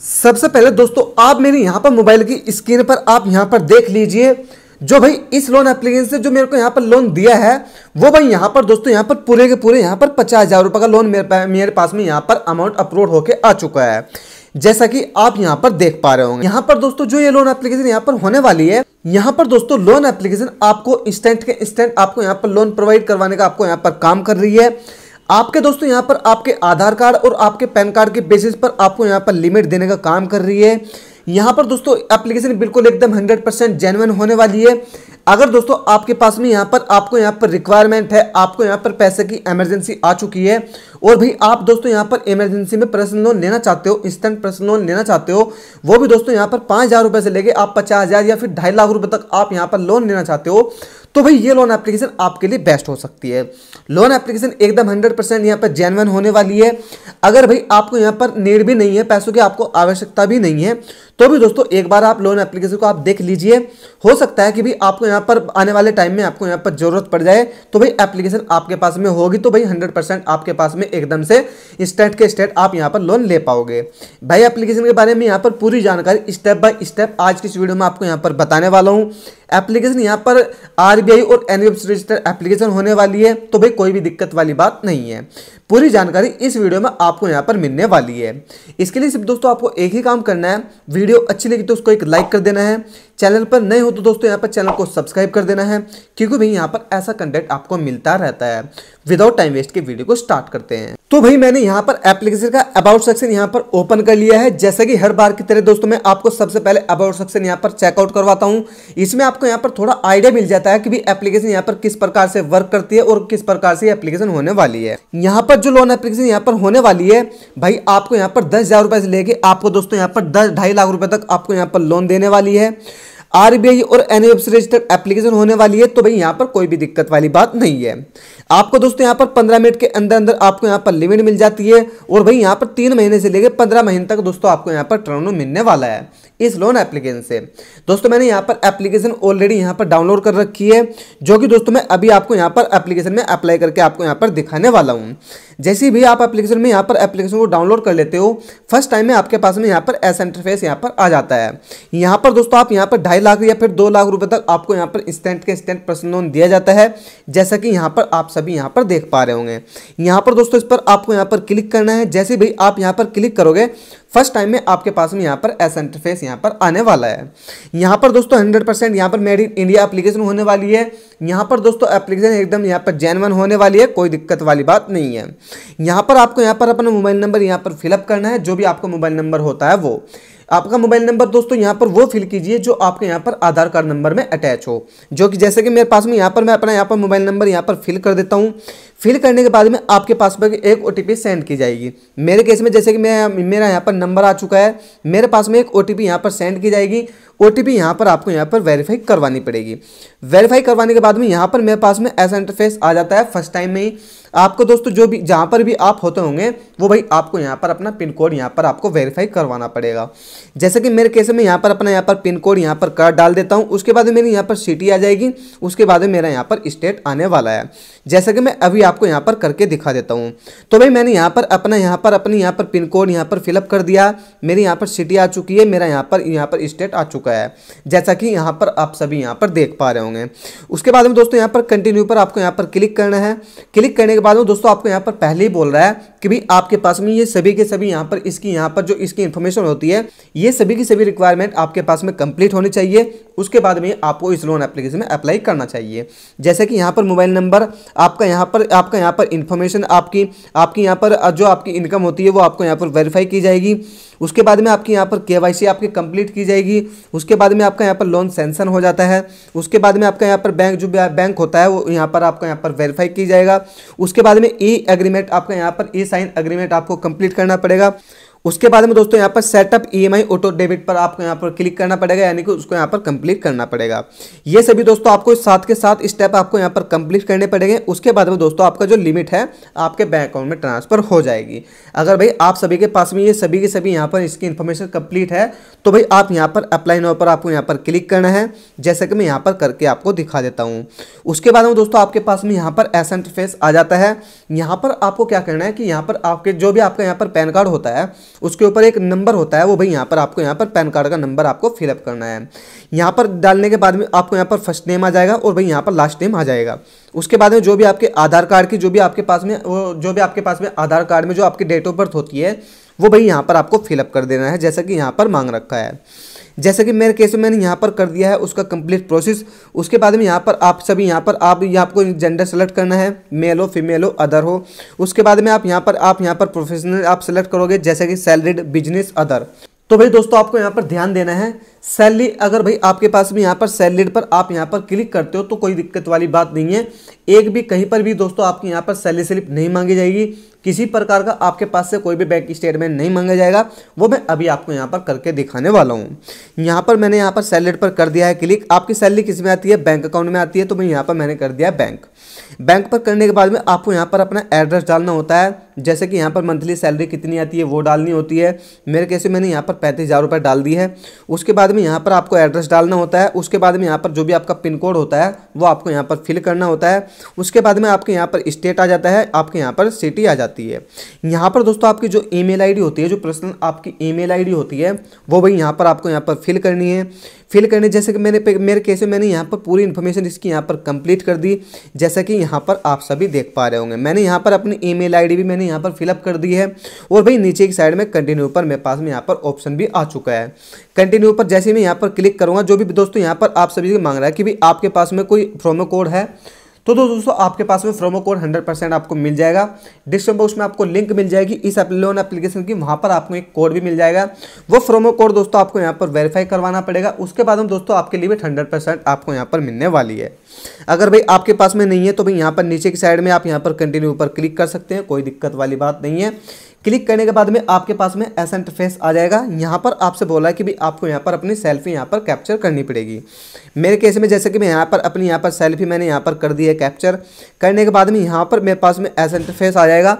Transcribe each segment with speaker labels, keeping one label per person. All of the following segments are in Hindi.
Speaker 1: सबसे पहले दोस्तों आप मेरे यहाँ पर मोबाइल की स्क्रीन पर आप यहाँ पर देख लीजिए जो भाई इस लोन एप्लीकेशन से जो मेरे को यहाँ पर लोन दिया है वो भाई यहाँ पर दोस्तों यहाँ पर पूरे के पूरे यहाँ पर पचास हज़ार रुपये का लोन मेरे मेरे पास में यहाँ पर अमाउंट अपलोड होकर आ चुका है जैसा कि आप यहाँ पर देख पा रहे होंगे यहाँ पर दोस्तों जो ये लोन एप्लीकेशन यहाँ पर होने वाली है यहाँ पर दोस्तों लोन एप्लीकेशन आपको इंस्टेंट के इंस्टेंट आपको यहाँ पर लोन प्रोवाइड करवाने का आपको यहाँ पर काम कर रही है आपके दोस्तों यहाँ पर आपके आधार कार्ड और आपके पैन कार्ड के बेसिस पर आपको यहाँ पर लिमिट देने का काम कर रही है यहाँ पर दोस्तों एप्लीकेशन बिल्कुल एकदम हंड्रेड परसेंट जेनवन होने वाली है अगर दोस्तों आपके पास में यहाँ पर आपको यहाँ पर रिक्वायरमेंट है आपको यहाँ पर पैसे की इमरजेंसी आ चुकी है और भाई आप दोस्तों यहाँ पर इमरजेंसी में पर्सनल लोन लेना चाहते हो इंस्टेंट पर्सनल लोन लेना चाहते हो वो भी दोस्तों यहाँ पर पाँच हज़ार रुपये से लेके आप पचास हज़ार या फिर ढाई लाख रुपये तक आप यहाँ पर लोन लेना चाहते हो तो भाई ये लोन एप्लीकेशन आपके लिए बेस्ट हो सकती है लोन एप्लीकेशन एकदम हंड्रेड परसेंट यहाँ पर जेनवन होने वाली है अगर भाई आपको यहाँ पर नीड भी नहीं है पैसों की आपको आवश्यकता भी नहीं है तो भी दोस्तों एक बार आप लोन एप्लीकेशन को आप देख लीजिए हो सकता है कि भाई आपको यहाँ पर आने वाले टाइम में आपको यहाँ पर जरूरत पड़ जाए तो भाई एप्लीकेशन आपके पास में होगी तो भाई हंड्रेड आपके पास में एकदम से स्टेट के स्टेट आप यहाँ पर लोन ले पाओगे भाई एप्लीकेशन के बारे में यहाँ पर पूरी जानकारी स्टेप बाय स्टेप आज की इस वीडियो में आपको यहाँ पर बताने वाला हूँ एप्लीकेशन यहाँ पर आरबीआई और एन रजिस्टर एप्लीकेशन होने वाली है तो भाई कोई भी दिक्कत वाली बात नहीं है पूरी जानकारी इस वीडियो में आपको यहाँ पर मिलने वाली है इसके लिए सिर्फ दोस्तों आपको एक ही काम करना है वीडियो अच्छी लगी तो उसको एक लाइक कर देना है चैनल पर नए हो तो दोस्तों यहाँ पर चैनल को सब्सक्राइब कर देना है क्योंकि भाई यहाँ पर ऐसा कंटेंट आपको मिलता रहता है विदाउट टाइम वेस्ट के वीडियो को स्टार्ट करते हैं तो भाई मैंने यहाँ पर एप्लीकेशन का अबाउट सेक्शन यहाँ पर ओपन कर लिया है जैसे कि हर बार की तरह दोस्तों मैं आपको सबसे पहले अबाउट सेक्शन यहाँ पर चेकआउट करवाता हूँ इसमें आपको यहाँ पर थोड़ा आइडिया मिल जाता है कि भाई एप्लीकेशन यहाँ पर किस प्रकार से वर्क करती है और किस प्रकार से एप्लीकेशन होने वाली है यहाँ पर जो लोन एप्लीकेशन यहाँ पर होने वाली है भाई आपको यहाँ पर दस हजार रुपए से लेके आपको दोस्तों यहाँ पर दस ढाई लाख रुपए तक आपको यहाँ पर लोन देने वाली है आरबीआई और एनएफ से रजिस्टर्ड एप्लीकेशन होने वाली है तो भाई यहाँ पर कोई भी दिक्कत वाली बात नहीं है आपको दोस्तों यहाँ पर पंद्रह मिनट के अंदर अंदर आपको यहाँ पर लिमिट मिल जाती है और भाई यहाँ पर तीन महीने से लेकर पंद्रह महीने तक दोस्तों आपको यहाँ पर टर्न मिलने वाला है इस लोन एप्लीकेशन से दोस्तों मैंने यहाँ पर एप्लीकेशन ऑलरेडी यहाँ पर डाउनलोड कर रखी है जो कि दोस्तों मैं अभी आपको यहाँ पर एप्लीकेशन में अप्लाई करके आपको यहाँ पर दिखाने वाला हूँ जैसे भी आप एप्लीकेशन में यहाँ पर एप्लीकेशन को डाउनलोड कर लेते हो फर्स्ट टाइम में आपके पास में यहाँ पर ऐसा इंटरफेस यहाँ पर आ जाता है यहाँ पर दोस्तों आप यहाँ पर ढाई लाख या फिर दो लाख रुपये तक आपको यहाँ पर इंस्टेंट के इंस्टेंट पर्सनल लोन दिया जाता है जैसा कि यहाँ पर आप सभी यहाँ पर देख पा रहे होंगे यहाँ पर दोस्तों इस पर आपको यहाँ पर क्लिक करना है जैसे भी आप यहाँ पर क्लिक करोगे फर्स्ट टाइम में आपके पास में यहाँ पर ऐसा इंटरफेस यहाँ पर आने वाला है यहाँ पर दोस्तों हंड्रेड परसेंट यहाँ पर मेड इन इंडिया एप्लीकेशन होने वाली है यहाँ पर दोस्तों एप्लीकेशन एकदम यहाँ पर जैनवन होने वाली है कोई दिक्कत वाली बात नहीं है यहाँ पर आपको यहाँ पर अपना मोबाइल नंबर यहाँ पर फिलअप करना है जो भी आपका मोबाइल नंबर होता है वो आपका मोबाइल नंबर दोस्तों यहाँ पर वो फिल कीजिए जो आपके यहाँ पर आधार कार्ड नंबर में अटैच हो जो कि जैसे कि मेरे पास में यहाँ पर मैं अपना यहाँ पर मोबाइल नंबर यहाँ पर फिल कर देता हूँ फिल करने के बाद में आपके पास में एक ओ सेंड की जाएगी मेरे केस में जैसे कि मैं मेरा यहाँ पर नंबर आ चुका है मेरे पास में एक ओ टी यहाँ पर सेंड की जाएगी ओ टी यहाँ पर आपको यहाँ पर वेरीफाई करवानी पड़ेगी वेरीफाई करवाने के बाद में यहाँ पर मेरे पास में ऐसा इंटरफेस आ जाता है फर्स्ट टाइम में ही आपको दोस्तों जो भी जहाँ पर भी आप होते होंगे वो भाई आपको यहाँ पर अपना पिन कोड यहाँ पर आपको वेरीफाई करवाना पड़ेगा जैसे कि मेरे केस में यहाँ पर अपना यहाँ पर पिन कोड यहाँ पर कर डाल देता हूँ उसके बाद मेरी यहाँ पर सिटी आ जाएगी उसके बाद मेरा यहाँ पर स्टेट आने वाला है जैसे कि मैं अभी आपको यहाँ पर करके दिखा देता हूँ तो भाई मैंने यहाँ पर अपना यहाँ पर अपनी यहाँ पर पिन कोड यहाँ पर फिलअप कर दिया मेरी यहाँ पर सिटी आ चुकी है मेरा यहाँ पर यहाँ पर स्टेट आ चुका है जैसा कि यहाँ पर आप सभी यहाँ पर देख पा रहे होंगे उसके बाद में दोस्तों यहाँ पर कंटिन्यू पर आपको यहाँ पर क्लिक करना है क्लिक करने के बाद में दोस्तों आपको यहाँ पर पहले ही बोल रहा है कि भाई आपके पास में ये सभी के सभी यहाँ पर इसकी यहाँ पर जो इसकी इन्फॉर्मेशन होती है ये सभी की सभी रिक्वायरमेंट आपके पास में कंप्लीट होनी चाहिए उसके बाद में आपको इस लोन एप्लीकेशन में अप्लाई करना चाहिए जैसे कि यहाँ पर मोबाइल नंबर आपका यहाँ पर आपका यहाँ पर इन्फॉर्मेशन आपकी आपकी यहाँ पर जो आपकी इनकम होती है वो आपको यहाँ पर वेरीफाई की जाएगी उसके बाद में आपके यहाँ पर के आपकी कंप्लीट की जाएगी उसके बाद में आपका यहाँ पर लोन सेंसन हो जाता है उसके बाद में आपका यहाँ पर बैंक जो बैंक होता है वो यहाँ पर आपका यहाँ पर वेरीफाई की जाएगा उसके बाद में ई e एग्रीमेंट आपका यहाँ पर ई साइन एग्रीमेंट आपको कंप्लीट करना पड़ेगा उसके बाद में दोस्तों यहाँ पर सेटअप ईएमआई ऑटो डेबिट पर आपको यहाँ पर क्लिक करना पड़ेगा यानी कि उसको यहाँ पर कंप्लीट करना पड़ेगा ये सभी दोस्तों आपको साथ के साथ स्टेप आपको यहाँ पर कंप्लीट करने पड़ेंगे उसके बाद में दोस्तों आपका जो लिमिट है आपके बैंक अकाउंट में ट्रांसफर हो जाएगी अगर भाई आप सभी के पास में ये सभी के सभी यहाँ पर इसकी इन्फॉर्मेशन कंप्लीट है तो भाई आप यहाँ पर अप्लाई नंबर पर आपको यहाँ पर क्लिक करना है जैसे कि मैं यहाँ पर करके आपको दिखा देता हूँ उसके बाद में दोस्तों आपके पास में यहाँ पर एसेंट फेस आ जाता है यहाँ पर आपको क्या करना है कि यहाँ पर आपके जो भी आपका यहाँ पर पैन कार्ड होता है उसके ऊपर एक नंबर होता है वो भाई यहाँ पर आपको यहाँ पर पैन कार्ड का नंबर आपको फिलअप करना है यहाँ पर डालने के बाद में आपको यहाँ पर फर्स्ट नेम आ जाएगा और भाई यहाँ पर लास्ट नेम आ जाएगा उसके बाद में जो भी आपके आधार कार्ड की जो भी आपके पास में वो जो भी आपके पास में आधार कार्ड में जो आपकी डेट ऑफ बर्थ होती है वो भाई यहाँ पर आपको फिलअप कर देना है जैसा कि यहाँ पर मांग रखा है जैसे कि मेरे केस में मैंने यहाँ पर कर दिया है उसका कंप्लीट प्रोसेस उसके बाद में यहाँ पर आप सभी यहाँ पर आप यहाँ आपको जेंडर सेलेक्ट करना है मेल हो फीमेल हो अदर हो उसके बाद में आप यहाँ पर आप यहाँ पर प्रोफेशनल आप सेलेक्ट करोगे जैसे कि सैलरीड बिजनेस अदर तो भाई दोस्तों आपको यहाँ पर ध्यान देना है सैलरी अगर भाई आपके पास में यहाँ पर सैलरीड पर आप यहाँ पर क्लिक करते हो तो कोई दिक्कत वाली बात नहीं है एक भी कहीं पर भी दोस्तों आपकी यहाँ पर सैलरी स्लिप नहीं मांगी जाएगी किसी प्रकार का आपके पास से कोई भी बैंक स्टेटमेंट नहीं मांगा जाएगा वो मैं अभी आपको यहाँ पर करके दिखाने वाला हूँ यहाँ पर मैंने यहाँ पर सैलरी पर कर दिया है क्लिक आपकी सैलरी किस में आती है बैंक अकाउंट में आती है तो मैं यहाँ पर मैंने कर दिया बैंक बैंक पर करने के बाद में आपको यहाँ पर अपना एड्रेस डालना होता है जैसे कि यहाँ पर मंथली सैलरी कितनी आती है वो डालनी होती है मेरे कैसे मैंने यहाँ पर पैंतीस हज़ार रुपये डाल दी है उसके बाद में यहाँ पर आपको एड्रेस डालना होता है उसके बाद में यहाँ पर जो भी आपका पिन कोड होता है वो आपको यहाँ पर फिल करना होता है उसके बाद में आपके यहाँ पर स्टेट आ जाता है आपके यहाँ पर सिटी आ जाती है जाती है यहाँ पर दोस्तों आपकी जो ईमेल आईडी होती है जो पर्सनल आपकी ईमेल आईडी होती है वो भाई यहाँ पर आपको यहाँ पर फिल करनी है फिल करने जैसे कि मैंने मेरे केस में मैंने यहाँ पर पूरी इन्फॉर्मेशन इसकी यहाँ पर कंप्लीट कर दी जैसा कि यहाँ पर आप सभी देख पा रहे होंगे मैंने यहाँ पर अपनी ई मेल भी मैंने यहाँ पर फिलअप कर दी है और भाई नीचे की साइड में कंटिन्यू पर मेरे पास में यहाँ पर ऑप्शन भी आ चुका है कंटिन्यू पर जैसे मैं यहाँ पर क्लिक करूँगा जो भी दोस्तों यहाँ पर आप सभी से मांग रहा है कि भाई आपके पास में कोई प्रोमो कोड है तो दोस्तों आपके पास में प्रोमो कोड हंड्रेड परसेंट आपको मिल जाएगा डिस्क्रिप्शन बॉक्स में आपको लिंक मिल जाएगी इस लोन एप्लीकेशन की वहाँ पर आपको एक कोड भी मिल जाएगा वो प्रोमो कोड दोस्तों आपको यहाँ पर वेरीफाई करवाना पड़ेगा उसके बाद हम दोस्तों आपकी लिमिट हंड्रेड आपको यहाँ पर मिलने वाली है अगर भाई आपके पास में नहीं है तो भाई यहाँ पर नीचे की साइड में आप यहाँ पर कंटिन्यू पर क्लिक कर सकते हैं कोई दिक्कत वाली बात नहीं है क्लिक करने के बाद में आपके पास में ऐसा इंटरफेस आ जाएगा यहाँ पर आपसे बोला है कि भी आपको यहाँ पर अपनी सेल्फी यहाँ पर कैप्चर करनी पड़ेगी मेरे केस में जैसे कि मैं यहाँ पर अपनी यहाँ पर सेल्फी मैंने यहाँ पर कर दी है कैप्चर करने के बाद में यहाँ पर मेरे पास में ऐसा इंटरफेस आ जाएगा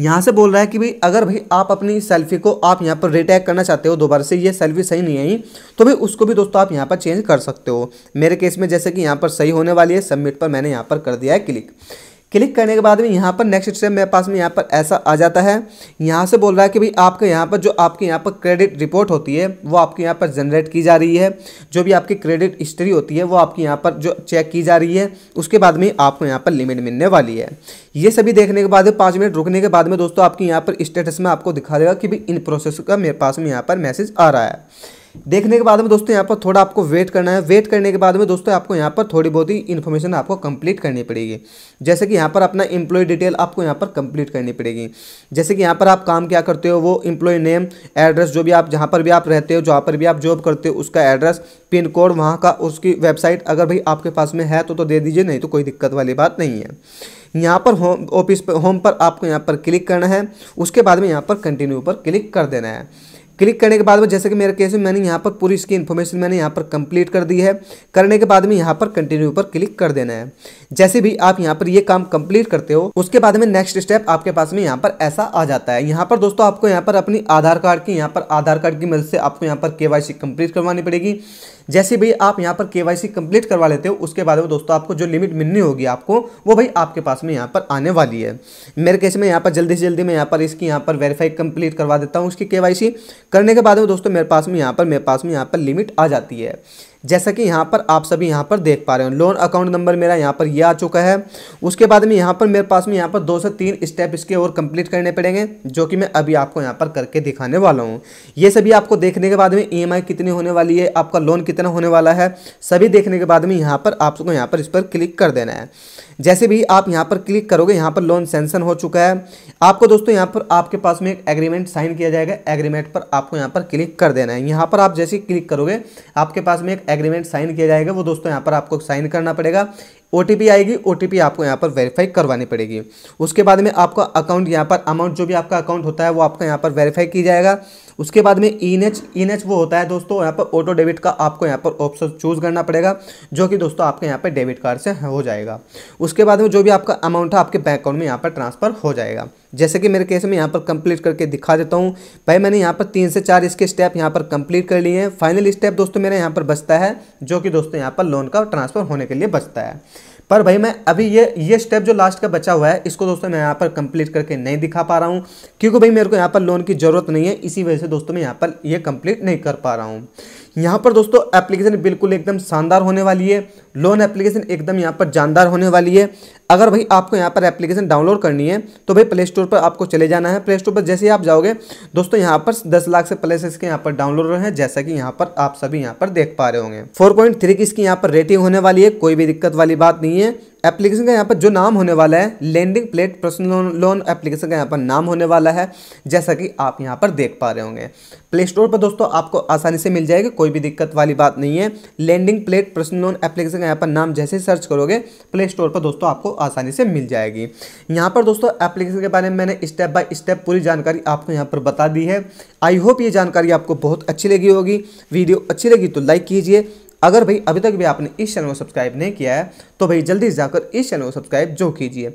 Speaker 1: यहाँ से बोल रहा है कि भाई अगर भाई आप अपनी सेल्फी को आप यहाँ पर रिटैक करना चाहते हो दोबारा से ये सेल्फी सही नहीं आई तो भाई उसको भी दोस्तों आप यहाँ पर चेंज कर सकते हो मेरे केस में जैसे कि यहाँ पर सही होने वाली है सबमिट पर मैंने यहाँ पर कर दिया है क्लिक क्लिक करने के बाद में यहाँ पर नेक्स्ट स्टेप मेरे पास में यहाँ पर ऐसा आ जाता है यहाँ से बोल रहा है कि भाई आपके यहाँ पर जो आपके यहाँ पर क्रेडिट रिपोर्ट होती है वो आपके यहाँ पर जनरेट की जा रही है जो भी आपकी क्रेडिट हिस्ट्री होती है वो आपके यहाँ पर जो चेक की जा रही है उसके बाद में आपको यहाँ पर लिमिट मिलने वाली है ये सभी देखने के बाद पाँच मिनट रुकने के बाद में दोस्तों आपके यहाँ पर स्टेटस में आपको दिखा देगा कि भाई इन प्रोसेस का मेरे पास में यहाँ पर मैसेज आ रहा है देखने के बाद में दोस्तों यहाँ पर थोड़ा आपको वेट करना है वेट करने के बाद में दोस्तों आपको यहाँ पर थोड़ी बहुत ही इन्फॉर्मेशन आपको कंप्लीट करनी पड़ेगी जैसे कि यहाँ पर अपना इम्प्लॉय डिटेल आपको यहाँ पर कंप्लीट करनी पड़ेगी जैसे कि यहाँ पर आप काम क्या करते हो वो एम्प्लॉय नेम एड्रेस जो भी आप जहाँ पर भी आप रहते हो जहाँ पर भी आप जॉब करते हो उसका एड्रेस पिन कोड वहाँ का उसकी वेबसाइट अगर भाई आपके पास में है तो, तो दे दीजिए नहीं तो कोई दिक्कत वाली बात नहीं है यहाँ पर होम ऑफिस पर होम पर आपको यहाँ पर क्लिक करना है उसके बाद में यहाँ पर कंटिन्यू पर क्लिक कर देना है क्लिक करने के बाद में जैसे कि मेरे केस में मैंने यहाँ पर पूरी इसकी इन्फॉर्मेशन मैंने यहाँ पर कंप्लीट कर दी है करने के बाद में यहाँ पर कंटिन्यू पर क्लिक कर देना है जैसे भी आप यहाँ पर ये काम कंप्लीट करते हो उसके बाद में नेक्स्ट स्टेप आपके पास में यहाँ पर ऐसा आ जाता है यहाँ पर दोस्तों आपको यहाँ पर अपनी आधार कार्ड की यहाँ पर आधार कार्ड की मदद से आपको यहाँ पर के कंप्लीट करवानी पड़ेगी जैसे भी आप यहाँ पर के कंप्लीट करवा लेते हो उसके बाद में दोस्तों आपको जो लिमिट मिलनी होगी आपको वो भाई आपके पास में यहाँ पर आने वाली है मेरे केस में यहाँ पर जल्दी से जल्दी मैं यहाँ पर इसकी यहाँ पर वेरीफाई कंप्लीट करवा देता हूँ उसकी के करने के बाद में दोस्तों मेरे पास में यहाँ पर मेरे पास में यहाँ पर लिमिट आ जाती है जैसा कि यहाँ पर आप सभी यहाँ पर देख पा रहे हो लोन अकाउंट नंबर मेरा यहाँ पर ये आ चुका है उसके बाद में यहाँ पर मेरे पास में यहाँ पर दो से तीन स्टेप इसके और कंप्लीट करने पड़ेंगे जो कि मैं अभी आपको यहाँ पर करके दिखाने वाला हूँ ये सभी आपको देखने के बाद में ई कितनी होने वाली है आपका लोन कितना होने वाला है सभी देखने के बाद में यहाँ पर आपको यहाँ पर इस पर क्लिक कर देना है जैसे भी आप यहाँ पर क्लिक करोगे यहाँ पर लोन सेंसन हो चुका है आपको दोस्तों यहाँ पर आपके पास में एक एग्रीमेंट साइन किया जाएगा एग्रीमेंट पर आपको यहाँ पर क्लिक कर देना है यहाँ पर आप जैसे क्लिक करोगे आपके पास में एक एग्रीमेंट साइन किया जाएगा वो दोस्तों यहाँ पर आपको साइन करना पड़ेगा ओ आएगी ओ आपको यहाँ पर वेरीफाई करवानी पड़ेगी उसके बाद में आपका अकाउंट यहाँ पर अमाउंट जो भी आपका अकाउंट होता है वो आपका यहाँ पर वेरीफाई की जाएगा उसके बाद में ई एन एच वो होता है दोस्तों यहाँ पर ऑटो डेबिट का आपको यहाँ पर ऑप्शन चूज़ करना पड़ेगा जो कि दोस्तों आपके यहाँ पर डेबिट कार्ड से हो जाएगा उसके बाद में जो भी आपका अमाउंट है आपके बैंक अकाउंट में यहाँ पर ट्रांसफ़र हो जाएगा जैसे कि मेरे केस में यहाँ पर कंप्लीट करके दिखा देता हूँ भाई मैंने यहाँ पर तीन से चार इसके स्टेप यहाँ पर कंप्लीट कर लिए हैं फाइनल स्टेप दोस्तों मेरे यहाँ पर बचता है जो कि दोस्तों यहाँ पर लोन का ट्रांसफ़र होने के लिए बचता है पर भाई मैं अभी ये ये स्टेप जो लास्ट का बचा हुआ है इसको दोस्तों मैं यहाँ पर कंप्लीट करके नहीं दिखा पा रहा हूँ क्योंकि भाई मेरे को यहाँ पर लोन की ज़रूरत नहीं है इसी वजह से दोस्तों मैं यहाँ पर ये कंप्लीट नहीं कर पा रहा हूँ यहाँ पर दोस्तों एप्लीकेशन बिल्कुल एकदम शानदार होने वाली है लोन एप्लीकेशन एकदम यहाँ पर जानदार होने वाली है अगर भाई आपको यहाँ पर एप्लीकेशन डाउनलोड करनी है तो भाई प्ले स्टोर पर आपको चले जाना है प्ले स्टोर पर जैसे ही आप जाओगे दोस्तों यहाँ पर दस लाख से प्लस इसके यहाँ पर डाउनलोड रहे हैं जैसा कि यहाँ पर आप सभी यहाँ पर देख पा रहे होंगे फोर पॉइंट थ्री की इसकी यहाँ पर रेटिंग होने वाली है कोई भी दिक्कत वाली बात नहीं है एप्लीकेशन का यहाँ पर जो नाम होने वाला है landing plate personal loan loan application का यहाँ पर नाम होने वाला है जैसा कि आप यहाँ पर देख पा रहे होंगे प्ले स्टोर पर दोस्तों आपको आसानी से मिल जाएगी कोई भी दिक्कत वाली बात नहीं है landing plate personal loan application से यहाँ पर नाम जैसे सर्च करोगे प्ले स्टोर पर दोस्तों आपको आसानी से मिल जाएगी यहाँ पर दोस्तों एप्लीकेशन के बारे में मैंने स्टेप बाय स्टेप पूरी जानकारी आपको यहाँ पर बता दी है आई होप ये जानकारी आपको बहुत अच्छी लगी होगी वीडियो अच्छी लगी तो लाइक कीजिए अगर भाई अभी तक भी आपने इस चैनल को सब्सक्राइब नहीं किया है तो भाई जल्दी जाकर इस चैनल को सब्सक्राइब जो कीजिए